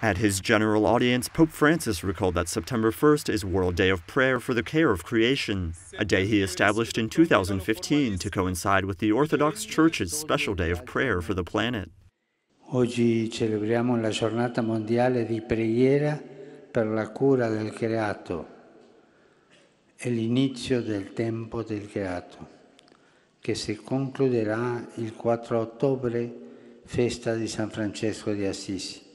At his general audience, Pope Francis recalled that September 1st is World Day of Prayer for the Care of Creation, a day he established in 2015 to coincide with the Orthodox Church's special day of prayer for the planet. Oggi celebriamo la giornata mondiale di preghiera per la cura del creato e l'inizio del tempo del creato, che si concluderà il 4 ottobre, festa di San Francesco di Assisi.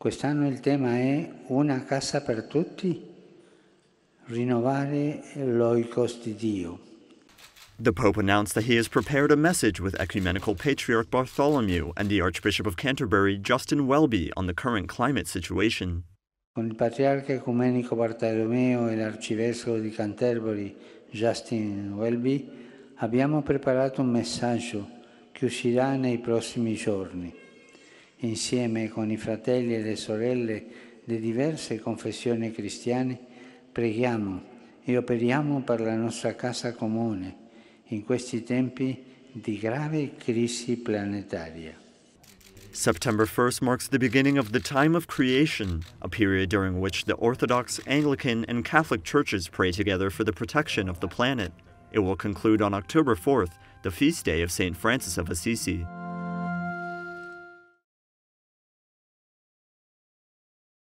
Quest'anno il tema è una casa per tutti, rinnovare l'oikos di Dio. The Pope announced that he has prepared a message with Ecumenical Patriarch Bartholomew and the Archbishop of Canterbury, Justin Welby, on the current climate situation. Con il patriarca ecumenico Bartolomeo e l'arcivescovo di Canterbury, Justin Welby, abbiamo preparato un messaggio che uscirà nei prossimi giorni. insieme con i fratelli e le sorelle di diverse confessioni cristiane, preghiamo e operiamo per la nostra casa comune in questi tempi di grave crisi planetaria. September 1st marks the beginning of the time of creation, a period during which the Orthodox, Anglican, and Catholic churches pray together for the protection of the planet. It will conclude on October 4th, the feast day of St. Francis of Assisi.